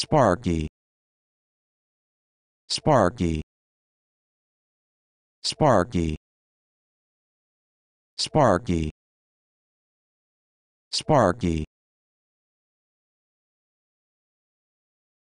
Sparky Sparky Sparky Sparky Sparky